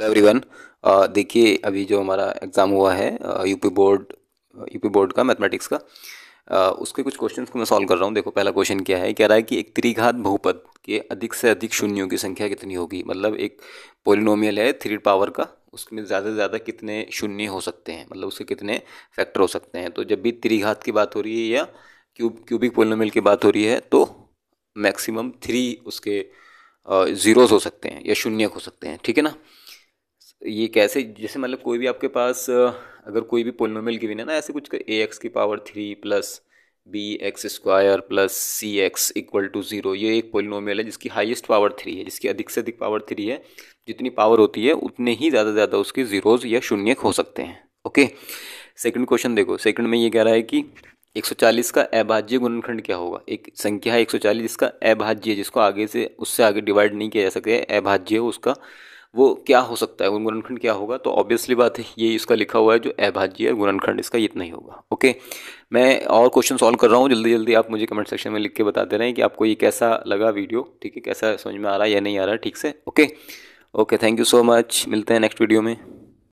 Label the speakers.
Speaker 1: hello everyone uh, देखिए अभी जो हमारा एग्ज़ाम हुआ है यूपी बोर्ड यूपी बोर्ड का मैथमेटिक्स का uh, उसके कुछ क्वेश्चन को मैं सॉल्व कर रहा हूँ देखो पहला क्वेश्चन क्या है कह रहा है कि एक त्रिघात बहुपद के अधिक से अधिक शून्यों की संख्या कितनी होगी मतलब एक पोलिनोमियल है थ्री पावर का उसमें ज़्यादा से ज़्यादा कितने शून्य हो सकते हैं मतलब उसके कितने फैक्टर हो सकते हैं तो जब भी त्रिघात की बात हो रही है या क्यूब क्यूबिक पोलिनोमियल की बात हो रही है तो मैक्सिमम थ्री उसके ज़ीरोज़ uh, हो सकते हैं या शून्य हो सकते हैं ठीक है ना ये कैसे जैसे मतलब कोई भी आपके पास अगर कोई भी पोलिनोमियल गिवन है ना ऐसे कुछ ए एक्स की power three plus B X square plus C X equal to zero ये एक पोलिनोमियल है जिसकी हाईएस्ट पावर थ्री है जिसकी अधिक से अधिक पावर थ्री है जितनी पावर होती है उतने ही ज़्यादा से ज़्यादा उसके ज़ीरोज़ या शून्य हो सकते हैं ओके सेकंड क्वेश्चन देखो सेकंड में ये कह रहा है कि 140 का अभाज्य गुणनखंड क्या होगा एक संख्या है 140 जिसका अभाज्य जिसको आगे से उससे आगे डिवाइड नहीं किया जा सकता है अभाज्य उसका वो क्या हो सकता है गुणनखंड क्या होगा तो ऑब्वियसली बात है ये इसका लिखा हुआ है जो अभाज्य है गुणनखंड इसका इतना ही होगा ओके मैं और क्वेश्चन सॉल्व कर रहा हूँ जल्दी जल्दी आप मुझे कमेंट सेक्शन में लिख के बताते रहें कि आपको ये कैसा लगा वीडियो ठीक है कैसा समझ में आ रहा है या नहीं आ रहा ठीक से okay okay thank you so much मिलते हैं नेक्स्ट वीडियो में